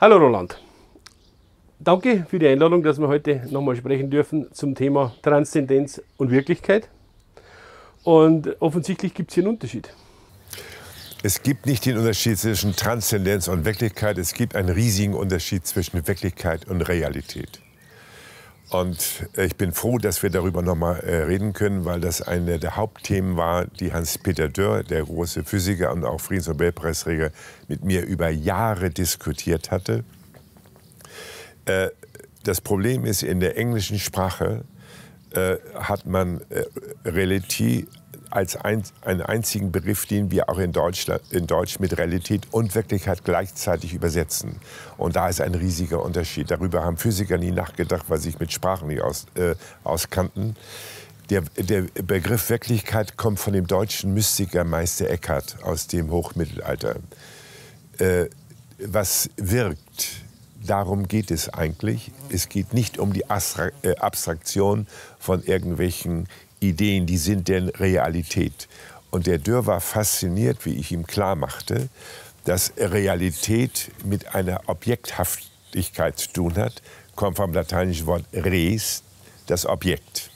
Hallo Roland. Danke für die Einladung, dass wir heute nochmal sprechen dürfen zum Thema Transzendenz und Wirklichkeit. Und offensichtlich gibt es hier einen Unterschied. Es gibt nicht den Unterschied zwischen Transzendenz und Wirklichkeit. Es gibt einen riesigen Unterschied zwischen Wirklichkeit und Realität. Und äh, ich bin froh, dass wir darüber nochmal äh, reden können, weil das eine der Hauptthemen war, die Hans-Peter Dörr, der große Physiker und auch Friedensnobelpreisträger, mit mir über Jahre diskutiert hatte. Äh, das Problem ist, in der englischen Sprache hat man äh, Relativ als ein, einen einzigen Begriff, den wir auch in, Deutschland, in Deutsch mit Realität und Wirklichkeit gleichzeitig übersetzen. Und da ist ein riesiger Unterschied. Darüber haben Physiker nie nachgedacht, weil sie sich mit Sprachen nicht aus, äh, auskannten. Der, der, Begriff Wirklichkeit kommt von dem deutschen Mystiker Meister Eckhart aus dem Hochmittelalter. Äh, was wirkt, darum geht es eigentlich. Es geht nicht um die äh, Abstraktion von irgendwelchen Ideen, die sind denn Realität. Und der Dürr war fasziniert, wie ich ihm klar machte, dass Realität mit einer Objekthaftigkeit zu tun hat, kommt vom lateinischen Wort res, das Objekt.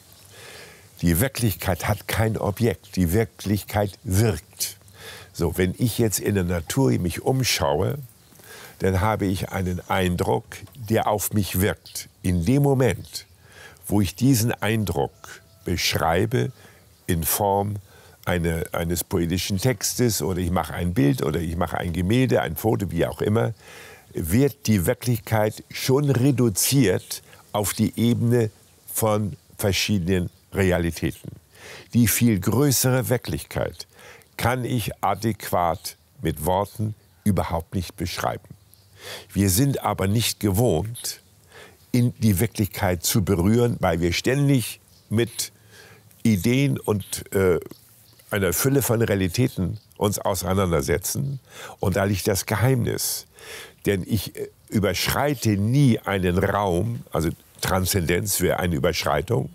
Die Wirklichkeit hat kein Objekt, die Wirklichkeit wirkt. So, wenn ich jetzt in der Natur mich umschaue, dann habe ich einen Eindruck, der auf mich wirkt. In dem Moment, wo ich diesen Eindruck beschreibe in Form eine, eines poetischen Textes oder ich mache ein Bild oder ich mache ein Gemälde, ein Foto, wie auch immer, wird die Wirklichkeit schon reduziert auf die Ebene von verschiedenen Realitäten. Die viel größere Wirklichkeit kann ich adäquat mit Worten überhaupt nicht beschreiben. Wir sind aber nicht gewohnt, in die Wirklichkeit zu berühren, weil wir ständig mit Ideen und äh, einer Fülle von Realitäten uns auseinandersetzen. Und da liegt das Geheimnis. Denn ich äh, überschreite nie einen Raum, also Transzendenz wäre eine Überschreitung,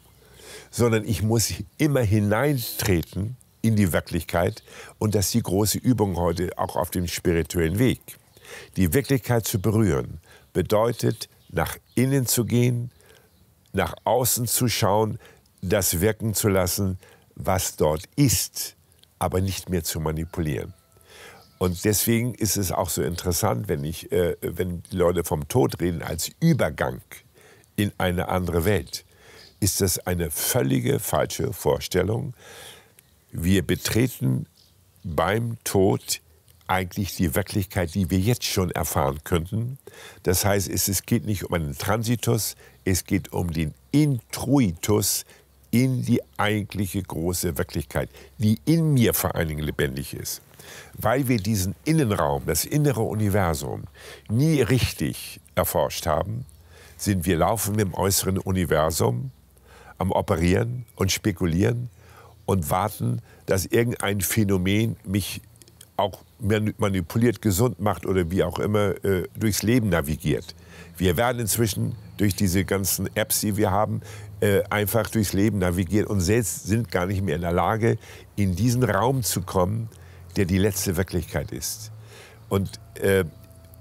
sondern ich muss immer hineintreten in die Wirklichkeit. Und das ist die große Übung heute auch auf dem spirituellen Weg. Die Wirklichkeit zu berühren bedeutet, nach innen zu gehen, nach außen zu schauen, das wirken zu lassen, was dort ist, aber nicht mehr zu manipulieren. Und deswegen ist es auch so interessant, wenn, ich, äh, wenn die Leute vom Tod reden als Übergang in eine andere Welt, ist das eine völlige falsche Vorstellung. Wir betreten beim Tod eigentlich die Wirklichkeit, die wir jetzt schon erfahren könnten. Das heißt, es, es geht nicht um einen Transitus, es geht um den Intruitus in die eigentliche große Wirklichkeit, die in mir vor allen Dingen lebendig ist. Weil wir diesen Innenraum, das innere Universum, nie richtig erforscht haben, sind wir laufend im äußeren Universum am Operieren und Spekulieren und warten, dass irgendein Phänomen mich auch manipuliert, gesund macht oder wie auch immer äh, durchs Leben navigiert. Wir werden inzwischen durch diese ganzen Apps, die wir haben, äh, einfach durchs Leben navigieren und selbst sind gar nicht mehr in der Lage, in diesen Raum zu kommen, der die letzte Wirklichkeit ist. Und äh,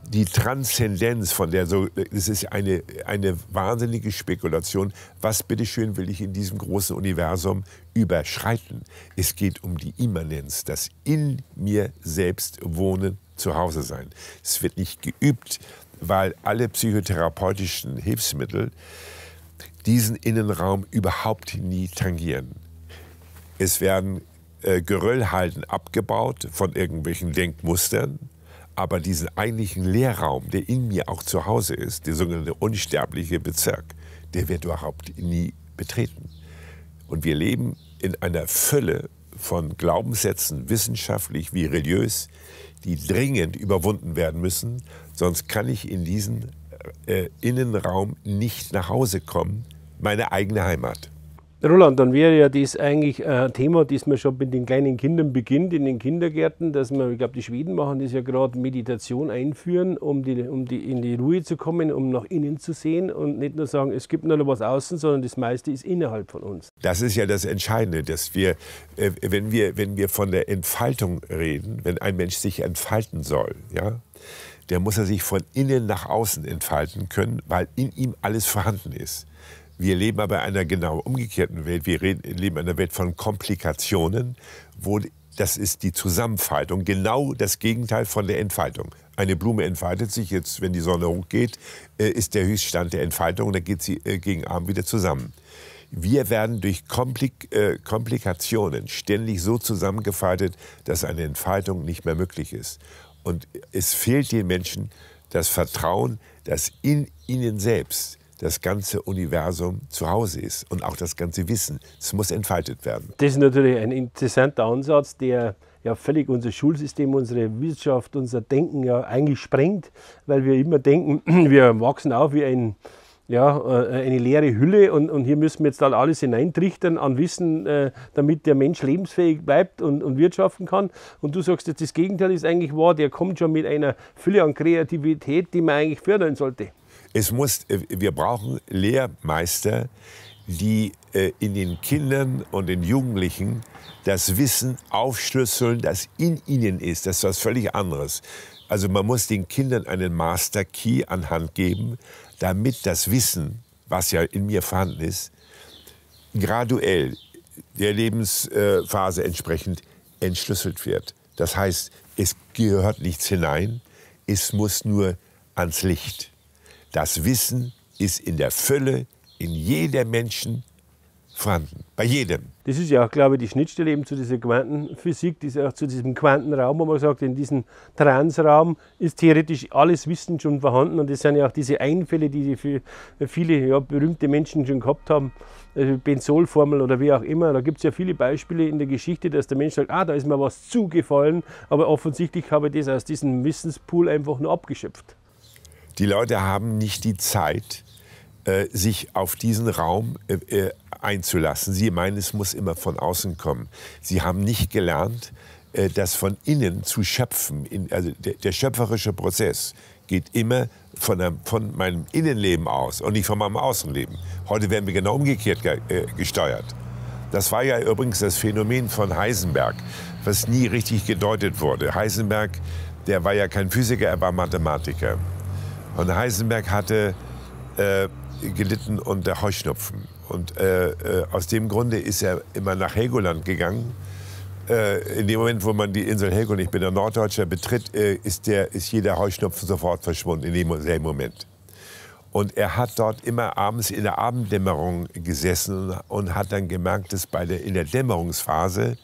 die Transzendenz von der so, es ist eine, eine wahnsinnige Spekulation. Was bitteschön will ich in diesem großen Universum überschreiten? Es geht um die Immanenz, das in mir selbst wohnen, zu Hause sein. Es wird nicht geübt, weil alle psychotherapeutischen Hilfsmittel diesen Innenraum überhaupt nie tangieren. Es werden äh, Geröllhalden abgebaut von irgendwelchen Denkmustern, aber diesen eigentlichen Leerraum, der in mir auch zu Hause ist, der sogenannte unsterbliche Bezirk, der wird überhaupt nie betreten. Und wir leben in einer Fülle von Glaubenssätzen, wissenschaftlich wie religiös, die dringend überwunden werden müssen, sonst kann ich in diesen äh, Innenraum nicht nach Hause kommen, meine eigene Heimat. Roland, dann wäre ja das eigentlich ein Thema, das man schon mit den kleinen Kindern beginnt, in den Kindergärten, dass man, ich glaube, die Schweden machen das ja gerade, Meditation einführen, um, die, um die, in die Ruhe zu kommen, um nach innen zu sehen und nicht nur sagen, es gibt nur noch was außen, sondern das meiste ist innerhalb von uns. Das ist ja das Entscheidende, dass wir, äh, wenn wir, wenn wir von der Entfaltung reden, wenn ein Mensch sich entfalten soll, ja, der muss er sich von innen nach außen entfalten können, weil in ihm alles vorhanden ist. Wir leben aber in einer genau umgekehrten Welt. Wir leben in einer Welt von Komplikationen, wo das ist die Zusammenfaltung, genau das Gegenteil von der Entfaltung. Eine Blume entfaltet sich jetzt, wenn die Sonne hochgeht, äh, ist der Höchststand der Entfaltung und dann geht sie äh, gegen Abend wieder zusammen. Wir werden durch Komplik äh, Komplikationen ständig so zusammengefaltet, dass eine Entfaltung nicht mehr möglich ist. Und es fehlt den Menschen das Vertrauen, dass in ihnen selbst das ganze Universum zu Hause ist und auch das ganze Wissen. Es muss entfaltet werden. Das ist natürlich ein interessanter Ansatz, der ja völlig unser Schulsystem, unsere Wirtschaft, unser Denken ja eigentlich sprengt, weil wir immer denken, wir wachsen auf wie ein, ja, äh, eine leere Hülle und, und hier müssen wir jetzt dann halt alles hineintrichtern an Wissen, äh, damit der Mensch lebensfähig bleibt und, und wirtschaften kann. Und du sagst jetzt, das Gegenteil ist eigentlich wahr, der kommt schon mit einer Fülle an Kreativität, die man eigentlich fördern sollte. Es muss, äh, wir brauchen Lehrmeister, die äh, in den Kindern und den Jugendlichen das Wissen aufschlüsseln, das in ihnen ist. Das ist was völlig anderes. Also man muss den Kindern einen Master Key an Hand geben, damit das Wissen, was ja in mir vorhanden ist, graduell der Lebensphase entsprechend entschlüsselt wird. Das heißt, es gehört nichts hinein, es muss nur ans Licht. Das Wissen ist in der Fülle, in jedem Menschen vorhanden, bei jedem. Das ist ja auch, glaube ich, die Schnittstelle eben zu dieser Quantenphysik, diese, auch zu diesem Quantenraum, wo man sagt, in diesem Transraum ist theoretisch alles Wissen schon vorhanden und das sind ja auch diese Einfälle, die viele ja, berühmte Menschen schon gehabt haben, also Benzolformel oder wie auch immer. Da gibt es ja viele Beispiele in der Geschichte, dass der Mensch sagt, ah, da ist mir was zugefallen, aber offensichtlich habe ich das aus diesem Wissenspool einfach nur abgeschöpft. Die Leute haben nicht die Zeit, äh, sich auf diesen Raum äh, äh, einzulassen. Sie meinen, es muss immer von außen kommen. Sie haben nicht gelernt, das von innen zu schöpfen. Also der schöpferische Prozess geht immer von, einem, von, meinem Innenleben aus und nicht von meinem Außenleben. Heute werden wir genau umgekehrt ge äh, gesteuert. Das war ja übrigens das Phänomen von Heisenberg, was nie richtig gedeutet wurde. Heisenberg, der war ja kein Physiker, er war Mathematiker. Und Heisenberg hatte äh, gelitten unter Heuschnupfen. Und äh, äh, aus dem Grunde ist er immer nach Helgoland gegangen. Äh, in dem Moment, wo man die Insel Helgoland, ich bin der Norddeutscher, betritt, äh, ist, der, ist jeder Heuschnupfen sofort verschwunden, in demselben Moment. Und er hat dort immer abends in der Abenddämmerung gesessen und hat dann gemerkt, dass bei der, in der Dämmerungsphase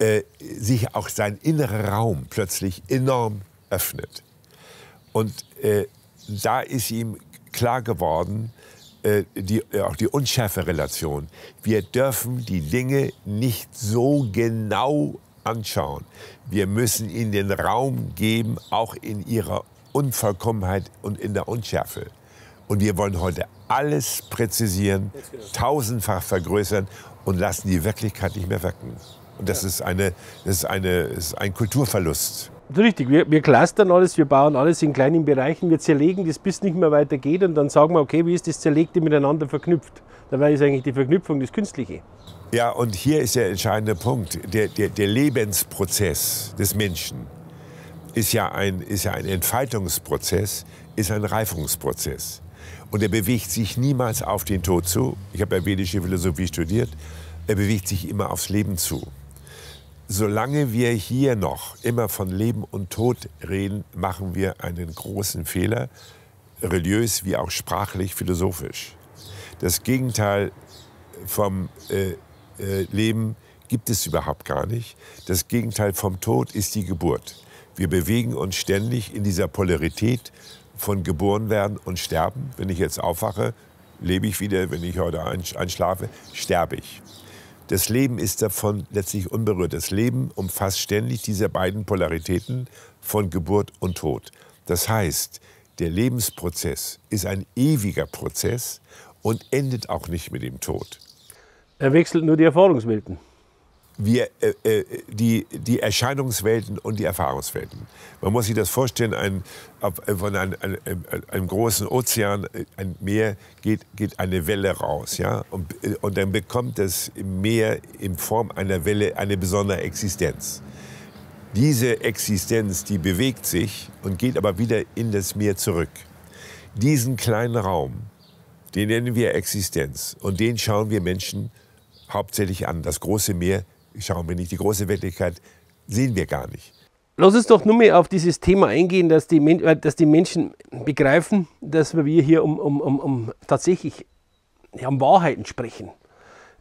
äh, sich auch sein innerer Raum plötzlich enorm öffnet. Und äh, da ist ihm klar geworden, äh, die, äh, auch die unschärfe Relation. Wir dürfen die Dinge nicht so genau anschauen. Wir müssen ihnen den Raum geben, auch in ihrer Unvollkommenheit und in der Unschärfe. Und wir wollen heute alles präzisieren, tausendfach vergrößern und lassen die Wirklichkeit nicht mehr wirken. Und das, ist, eine, das, ist, eine, das ist ein Kulturverlust richtig, wir, wir clustern alles, wir bauen alles in kleinen Bereichen, wir zerlegen das, bis es nicht mehr weitergeht und dann sagen wir, okay, wie ist das Zerlegte miteinander verknüpft? Dabei ist eigentlich die Verknüpfung das Künstliche. Ja, und hier ist der entscheidende Punkt. Der, der, der Lebensprozess des Menschen ist ja, ein, ist ja ein Entfaltungsprozess, ist ein Reifungsprozess. Und er bewegt sich niemals auf den Tod zu. Ich habe ja vedische Philosophie studiert. Er bewegt sich immer aufs Leben zu solange wir hier noch immer von Leben und Tod reden, machen wir einen großen Fehler, religiös wie auch sprachlich, philosophisch. Das Gegenteil vom äh, äh, Leben gibt es überhaupt gar nicht. Das Gegenteil vom Tod ist die Geburt. Wir bewegen uns ständig in dieser Polarität von geboren werden und sterben. Wenn ich jetzt aufwache, lebe ich wieder. Wenn ich heute einschlafe, sterbe ich. Das Leben ist davon letztlich unberührt. Das Leben umfasst ständig diese beiden Polaritäten von Geburt und Tod. Das heißt, der Lebensprozess ist ein ewiger Prozess und endet auch nicht mit dem Tod. Er wechselt nur die Erfahrungswelten wir, äh, äh, die, die Erscheinungswelten und die Erfahrungswelten. Man muss sich das vorstellen, ein, äh, von einem, einem, einem, großen Ozean, äh, ein Meer, geht, geht eine Welle raus. Ja? Und, und dann bekommt das Meer in Form einer Welle eine besondere Existenz. Diese Existenz, die bewegt sich und geht aber wieder in das Meer zurück. Diesen kleinen Raum, den nennen wir Existenz und den schauen wir Menschen hauptsächlich an. Das große Meer schauen wir nicht. Die große Wirklichkeit sehen wir gar nicht. Lass uns doch nur mehr auf dieses Thema eingehen, dass die, Men äh, dass die Menschen begreifen, dass wir hier um, um, um, um tatsächlich ja, um Wahrheiten sprechen.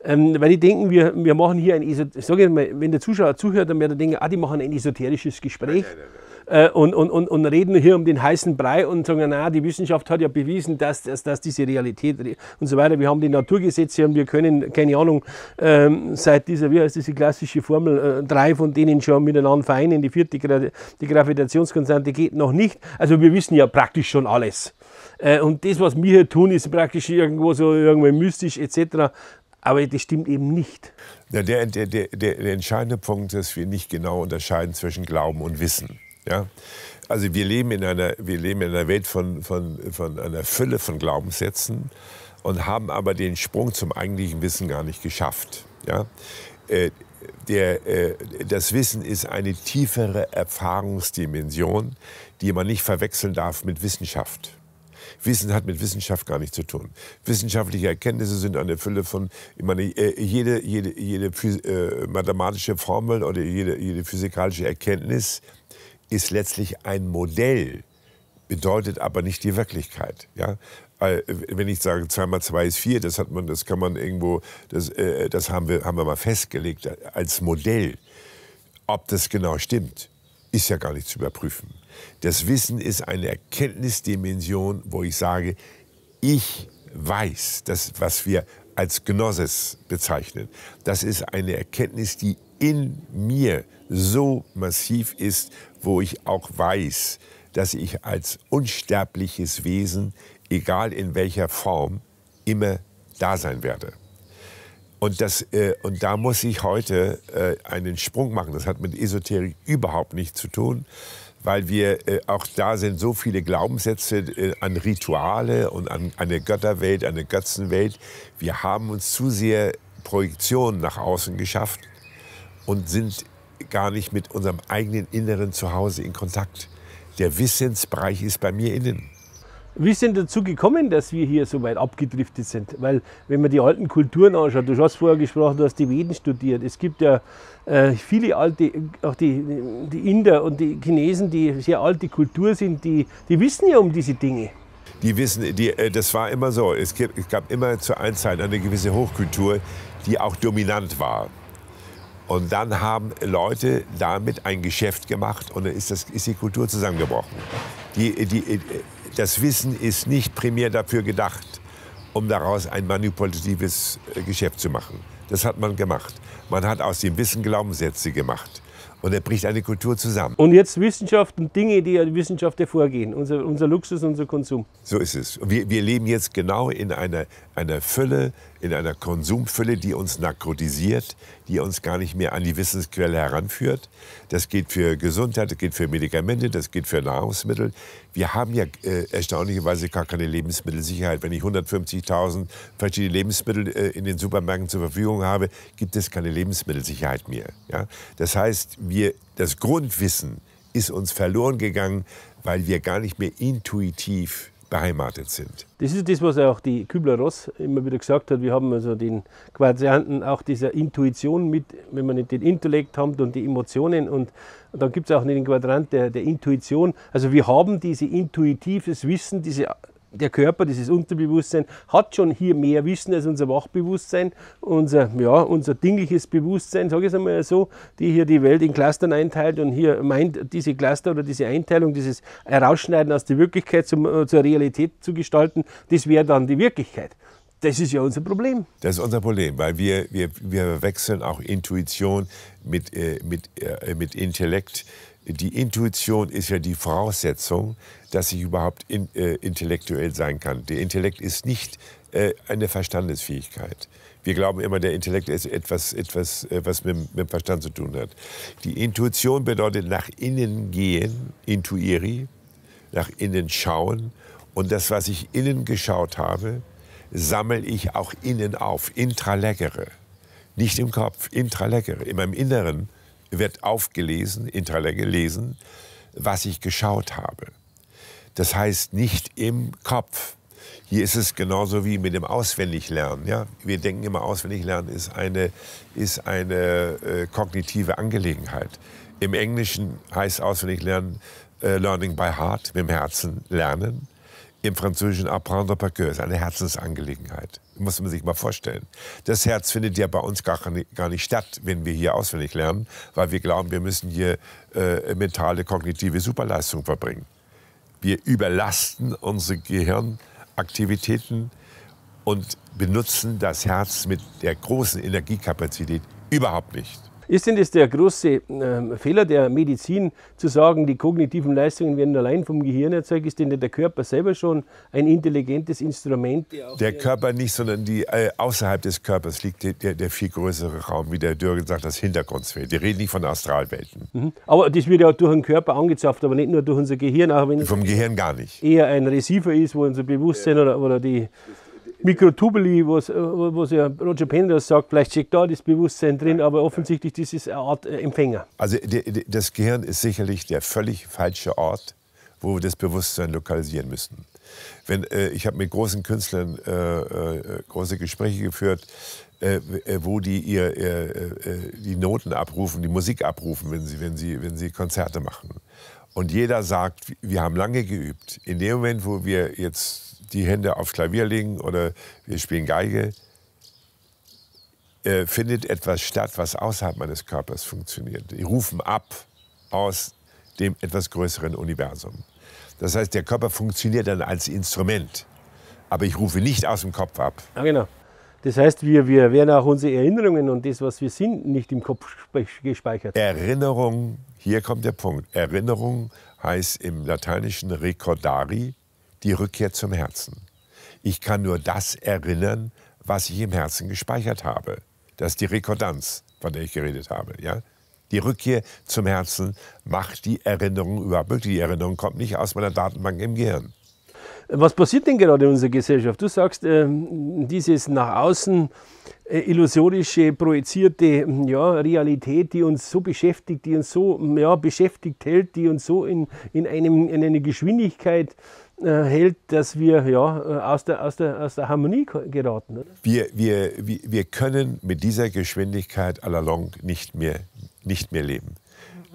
Ähm, weil die denken, wir, wir machen hier ein esoterisches, wenn der Zuschauer zuhört, dann wird er denken, ah, die machen ein esoterisches Gespräch. Nein, nein, nein, äh, und, und, und, und reden hier um den heißen Brei und sagen, na, die Wissenschaft hat ja bewiesen, dass, dass, dass diese Realität und so weiter. Wir haben die Naturgesetze und wir können, keine Ahnung, ähm, seit dieser, wie heißt diese klassische Formel, äh, drei von denen schon miteinander vereinen, die vierte, die Gravitationskonstante geht noch nicht. Also wir wissen ja praktisch schon alles. Äh, und das, was wir hier tun, ist praktisch irgendwo so irgendwie mystisch etc. Aber das stimmt eben nicht. Ja, der, der, der, der entscheidende Punkt ist, dass wir nicht genau unterscheiden zwischen Glauben und Wissen. Ja? Also wir leben in einer, wir leben in einer Welt von, von, von einer Fülle von Glaubenssätzen und haben aber den Sprung zum eigentlichen Wissen gar nicht geschafft. Ja? Äh, der, äh, das Wissen ist eine tiefere Erfahrungsdimension, die man nicht verwechseln darf mit Wissenschaft. Wissen hat mit Wissenschaft gar nichts zu tun. Wissenschaftliche Erkenntnisse sind eine Fülle von, ich meine, äh, jede, jede, jede äh, mathematische Formel oder jede, jede physikalische Erkenntnis ist letztlich ein Modell, bedeutet aber nicht die Wirklichkeit. Ja? Äh, wenn ich sage, 2 mal 2 ist 4, das, das kann man irgendwo, das, äh, das haben, wir, haben wir mal festgelegt als Modell. Ob das genau stimmt, ist ja gar nicht zu überprüfen. Das Wissen ist eine Erkenntnisdimension, wo ich sage, ich weiß, das, was wir als Gnosis bezeichnen, das ist eine Erkenntnis, die in mir so massiv ist, wo ich auch weiß, dass ich als unsterbliches Wesen, egal in welcher Form, immer da sein werde. Und, das, äh, und da muss ich heute äh, einen Sprung machen. Das hat mit Esoterik überhaupt nichts zu tun, weil wir äh, auch da sind so viele Glaubenssätze äh, an Rituale und an eine Götterwelt, eine Götzenwelt. Wir haben uns zu sehr Projektionen nach außen geschafft und sind gar nicht mit unserem eigenen inneren Zuhause in Kontakt. Der Wissensbereich ist bei mir innen. Wie sind dazu gekommen, dass wir hier so weit abgedriftet sind? Weil, wenn man die alten Kulturen anschaut, du hast vorher gesprochen, du hast die Veden studiert. Es gibt ja äh, viele alte, auch die, die Inder und die Chinesen, die sehr alte Kultur sind, die, die wissen ja um diese Dinge die wissen, die, äh, das war immer so. Es gab, immer zu einen Zeit eine gewisse Hochkultur, die auch dominant war. Und dann haben Leute damit ein Geschäft gemacht und dann ist, das, ist die Kultur zusammengebrochen. Die, die, das Wissen ist nicht primär dafür gedacht, um daraus ein manipulatives äh, Geschäft zu machen. Das hat man gemacht. Man hat aus dem Wissen Glaubenssätze gemacht. Und er bricht eine Kultur zusammen. Und jetzt Wissenschaft und Dinge, die an Wissenschaft hervorgehen. Unser, unser Luxus, unser Konsum. So ist es. Wir, wir leben jetzt genau in einer einer Fülle, in einer Konsumfülle, die uns narkotisiert, die uns gar nicht mehr an die Wissensquelle heranführt. Das geht für Gesundheit, das geht für Medikamente, das geht für Nahrungsmittel. Wir haben ja äh, erstaunlicherweise gar keine Lebensmittelsicherheit. Wenn ich 150.000 verschiedene Lebensmittel äh, in den Supermärkten zur Verfügung habe, gibt es keine Lebensmittelsicherheit mehr. Ja? Das heißt, wir, das Grundwissen ist uns verloren gegangen, weil wir gar nicht mehr intuitiv beheimatet sind. Das ist das, was auch die Kübler-Ross immer wieder gesagt hat. Wir haben also den Quadranten auch dieser Intuition mit, wenn man den Intellekt hat und die Emotionen. Und dann gibt es auch den Quadrant der, der Intuition. Also wir haben dieses intuitives Wissen, diese der Körper, dieses Unterbewusstsein, hat schon hier mehr Wissen als unser Wachbewusstsein, unser, ja, unser dingliches Bewusstsein, sage ich es einmal so, die hier die Welt in Clustern einteilt und hier meint, diese Cluster oder diese Einteilung, dieses Herausschneiden aus der Wirklichkeit zum, äh, zur Realität zu gestalten, das wäre dann die Wirklichkeit. Das ist ja unser Problem. Das ist unser Problem, weil wir, wir, wir wechseln auch Intuition mit, äh, mit, äh, mit Intellekt die Intuition ist ja die Voraussetzung, dass ich überhaupt in, äh, intellektuell sein kann. Der Intellekt ist nicht äh, eine Verstandesfähigkeit. Wir glauben immer, der Intellekt ist etwas, etwas äh, was mit, mit dem Verstand zu tun hat. Die Intuition bedeutet nach innen gehen, intuiri, nach innen schauen. Und das, was ich innen geschaut habe, sammle ich auch innen auf, intralegere. Nicht im Kopf, intralegere, in meinem Inneren wird aufgelesen, Interleg gelesen, was ich geschaut habe. Das heißt nicht im Kopf. Hier ist es genauso wie mit dem Auswendiglernen. Ja? Wir denken immer, Auswendiglernen ist eine, ist eine äh, kognitive Angelegenheit. Im Englischen heißt Auswendiglernen äh, Learning by Heart, mit dem Herzen lernen im französischen Apprendre par cœur. ist eine Herzensangelegenheit. Muss man sich mal vorstellen. Das Herz findet ja bei uns gar, gar nicht statt, wenn wir hier auswendig lernen, weil wir glauben, wir müssen hier äh, mentale, kognitive Superleistung verbringen. Wir überlasten unsere Gehirnaktivitäten und benutzen das Herz mit der großen Energiekapazität überhaupt nicht. Ist denn das der große äh, Fehler der Medizin, zu sagen, die kognitiven Leistungen werden allein vom Gehirn erzeugt? Ist denn der Körper selber schon ein intelligentes Instrument? Der Körper nicht, sondern die, äh, außerhalb des Körpers liegt der, der, viel größere Raum, wie der Dürgen sagt, das Hintergrundsfeld. Wir reden nicht von Astralwelten. Mhm. Aber das wird ja durch den Körper angezapft, aber nicht nur durch unser Gehirn. Auch wenn Vom Gehirn gar nicht. Eher ein Receiver ist, wo unser Bewusstsein ja. oder, oder die Mikrotubuli, was, äh, was ja Roger Penrose sagt, vielleicht steckt da das Bewusstsein drin, aber offensichtlich das ist eine Art äh, Empfänger. Also das Gehirn ist sicherlich der völlig falsche Ort, wo wir das Bewusstsein lokalisieren müssen. Wenn, äh, ich habe mit großen Künstlern äh, äh, große Gespräche geführt, äh, wo die ihr, die Noten abrufen, die Musik abrufen, wenn sie, wenn, sie, wenn sie Konzerte machen. Und jeder sagt, wir haben lange geübt. In dem Moment, wo wir jetzt die Hände aufs Klavier legen oder wir spielen Geige, äh, findet etwas statt, was außerhalb meines Körpers funktioniert. Die rufen ab aus dem etwas größeren Universum. Das heißt, der Körper funktioniert dann als Instrument, aber ich rufe nicht aus dem Kopf ab. Ja, genau. Das heißt, wir, wir werden auch unsere Erinnerungen und das, was wir sind, nicht im Kopf gespeichert. Erinnerung, hier kommt der Punkt. Erinnerung heißt im Lateinischen recordari, die Rückkehr zum Herzen. Ich kann nur das erinnern, was ich im Herzen gespeichert habe. Das ist die Rekordanz, von der ich geredet habe. Ja? Die Rückkehr zum Herzen macht die Erinnerung überhaupt möglich. Die Erinnerung kommt nicht aus meiner Datenbank im Gehirn. Was passiert denn gerade in unserer Gesellschaft? Du sagst, äh, dieses nach außen äh, illusorische, projizierte ja, Realität, die uns so beschäftigt, die uns so ja, beschäftigt hält, die uns so in, in, einem, in eine Geschwindigkeit äh, hält, dass wir ja, äh, aus, der, aus, der, aus der Harmonie geraten. Oder? Wir, wir, wir können mit dieser Geschwindigkeit à la longue nicht mehr, nicht mehr leben.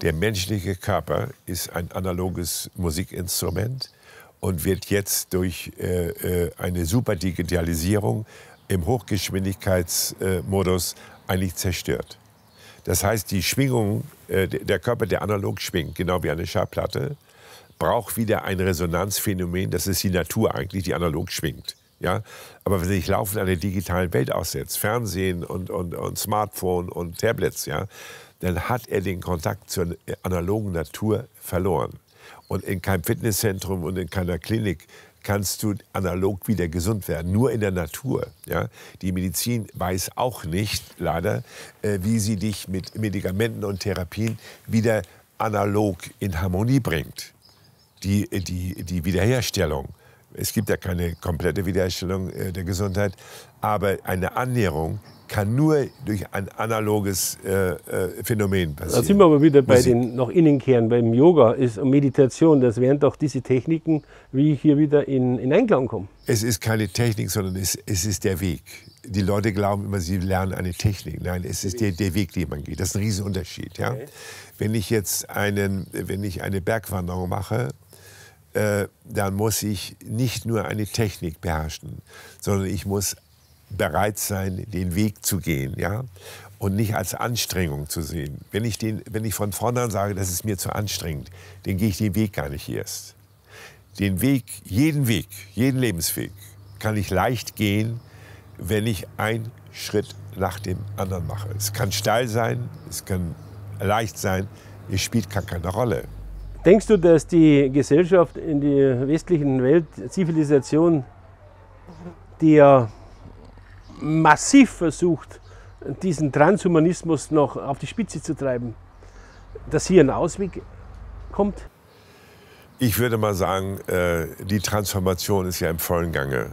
Der menschliche Körper ist ein analoges Musikinstrument und wird jetzt durch äh, äh eine super Digitalisierung im Hochgeschwindigkeitsmodus eigentlich zerstört. Das heißt, die Schwingung, äh, der Körper, der analog schwingt, genau wie eine Schallplatte, braucht wieder ein Resonanzphänomen, das ist die Natur eigentlich, die analog schwingt. Ja? Aber wenn sich laufend einer digitalen Welt aussetzt, Fernsehen und, und, und Smartphone und Tablets, ja, dann hat er den Kontakt zur analogen Natur verloren. Und in keinem Fitnesszentrum und in keiner Klinik kannst du analog wieder gesund werden. Nur in der Natur. Ja? Die Medizin weiß auch nicht, leider, äh, wie sie dich mit Medikamenten und Therapien wieder analog in Harmonie bringt die, die, die Wiederherstellung. Es gibt ja keine komplette Wiederherstellung äh, der Gesundheit, aber eine Annäherung kann nur durch ein analoges äh, äh, Phänomen passieren. Da sind wir aber wieder bei Musik. den noch Innenkehren. Beim Yoga ist Meditation, das wären doch diese Techniken, wie ich hier wieder in, in Einklang komme. Es ist keine Technik, sondern es, es ist der Weg. Die Leute glauben immer, sie lernen eine Technik. Nein, es ist der, der Weg, den man geht. Das ist ein Riesenunterschied. Ja? Okay. Wenn ich jetzt einen, wenn ich eine Bergwanderung mache äh, dann muss ich nicht nur eine Technik beherrschen, sondern ich muss bereit sein, den Weg zu gehen, ja, und nicht als Anstrengung zu sehen. Wenn ich, den, wenn ich von vornherein sage, das ist mir zu anstrengend, dann gehe ich den Weg gar nicht erst. Den Weg, jeden Weg, jeden Lebensweg kann ich leicht gehen, wenn ich einen Schritt nach dem anderen mache. Es kann steil sein, es kann leicht sein, es spielt gar keine Rolle. Denkst du, dass die Gesellschaft in der westlichen Welt, Zivilisation, die ja massiv versucht, diesen Transhumanismus noch auf die Spitze zu treiben, dass hier ein Ausweg kommt? Ich würde mal sagen, äh, die Transformation ist ja im vollen Gange.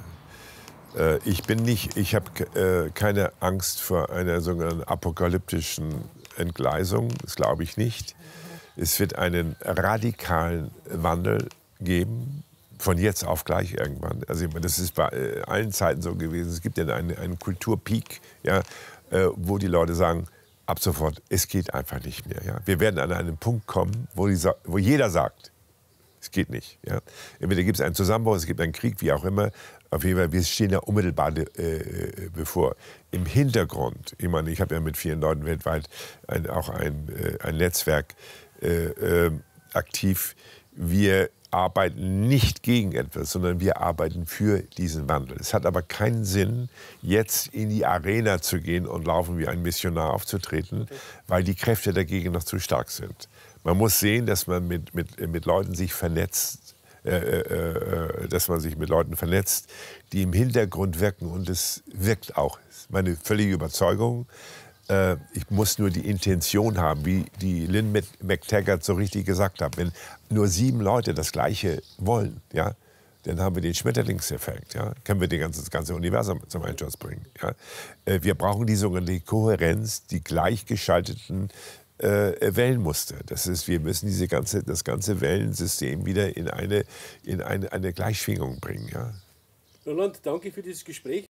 Äh, ich bin nicht, ich habe äh, keine Angst vor einer sogenannten apokalyptischen Entgleisung, das glaube ich nicht. Es wird einen radikalen Wandel geben, von jetzt auf gleich irgendwann. Also ich meine, das ist bei äh, allen Zeiten so gewesen. Es gibt ja einen, einen Kulturpeak, ja, äh, wo die Leute sagen, ab sofort, es geht einfach nicht mehr. Ja. Wir werden an einen Punkt kommen, wo, die, wo jeder sagt, es geht nicht. Ja. Entweder gibt es einen Zusammenbruch, es gibt einen Krieg, wie auch immer. Auf jeden Fall, wir stehen ja unmittelbar äh, äh, bevor. Im Hintergrund, ich meine, ich habe ja mit vielen Leuten weltweit ein, auch ein, äh, ein Netzwerk, äh, äh, aktiv. Wir arbeiten nicht gegen etwas, sondern wir arbeiten für diesen Wandel. Es hat aber keinen Sinn, jetzt in die Arena zu gehen und laufen wie ein Missionar aufzutreten, weil die Kräfte dagegen noch zu stark sind. Man muss sehen, dass man mit, mit, mit Leuten sich vernetzt, äh, äh, äh dass man sich mit Leuten vernetzt, die im Hintergrund wirken und es wirkt auch. meine völlige Überzeugung. Äh, ich muss nur die Intention haben, wie die Lynn McTaggart so richtig gesagt hat. Wenn nur sieben Leute das Gleiche wollen, ja, dann haben wir den Schmetterlingseffekt. Ja? Können wir ganze, das ganze Universum zum Einsturz bringen. Ja? Äh, wir brauchen die sogenannte Kohärenz, die gleichgeschalteten äh, Wellenmuster. Das ist, wir müssen diese ganze, das ganze Wellensystem wieder in eine, in eine, eine Gleichschwingung bringen. Ja? Roland, danke für dieses Gespräch.